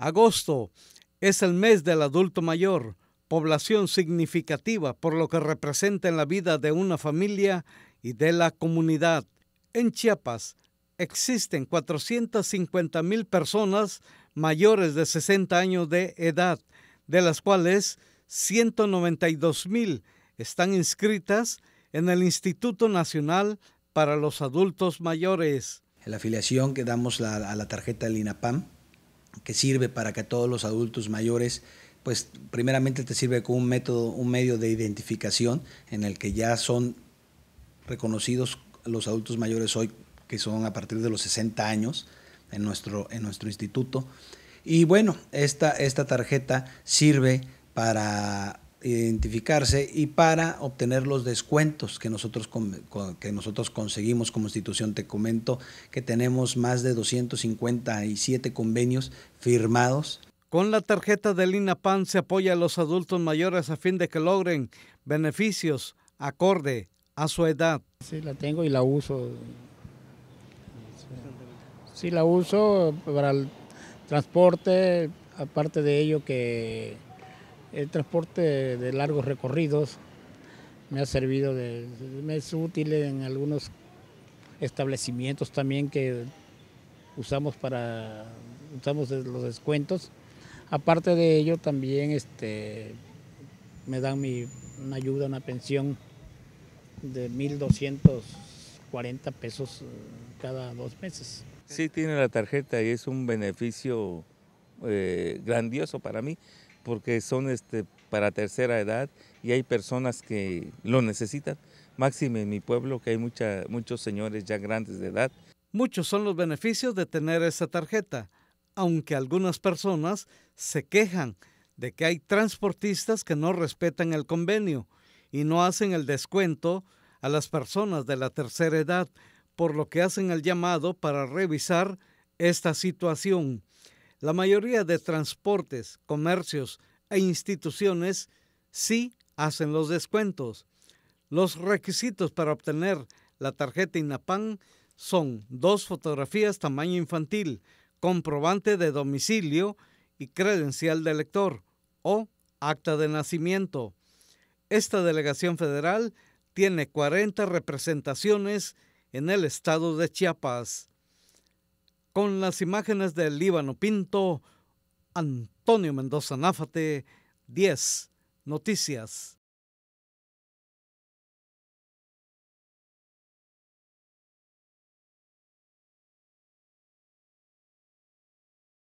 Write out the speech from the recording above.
Agosto es el mes del adulto mayor, población significativa por lo que representa en la vida de una familia y de la comunidad. En Chiapas existen 450 mil personas mayores de 60 años de edad, de las cuales 192 mil están inscritas en el Instituto Nacional para los Adultos Mayores. La afiliación que damos a la tarjeta del INAPAM que sirve para que todos los adultos mayores pues primeramente te sirve como un método, un medio de identificación en el que ya son reconocidos los adultos mayores hoy, que son a partir de los 60 años en nuestro, en nuestro instituto. Y bueno, esta tarjeta sirve para identificarse y para obtener los descuentos que nosotros, que nosotros conseguimos como institución. Te comento que tenemos más de 257 convenios firmados. Con la tarjeta del INAPAN se apoya a los adultos mayores a fin de que logren beneficios acorde a su edad. Sí, la tengo y la uso. Sí, la uso para el transporte, aparte de ello que el transporte de largos recorridos me ha servido de, me es útil en algunos establecimientos también que usamos para usamos los descuentos. Aparte de ello también este me dan mi una ayuda, una pensión de 1.240 pesos eh, cada dos meses. Sí tiene la tarjeta y es un beneficio eh, grandioso para mí, porque son este, para tercera edad y hay personas que lo necesitan. Máxime en mi pueblo que hay muchos señores ya grandes de edad. Muchos son los beneficios de tener esa tarjeta, aunque algunas personas se quejan de que hay transportistas que no respetan el convenio y no hacen el descuento a las personas de la tercera edad, por lo que hacen el llamado para revisar esta situación la mayoría de transportes, comercios e instituciones sí hacen los descuentos. Los requisitos para obtener la tarjeta INAPAN son dos fotografías tamaño infantil, comprobante de domicilio y credencial de elector o acta de nacimiento. Esta delegación federal tiene 40 representaciones en el estado de Chiapas con las imágenes del Líbano Pinto, Antonio Mendoza Náfate, 10 Noticias.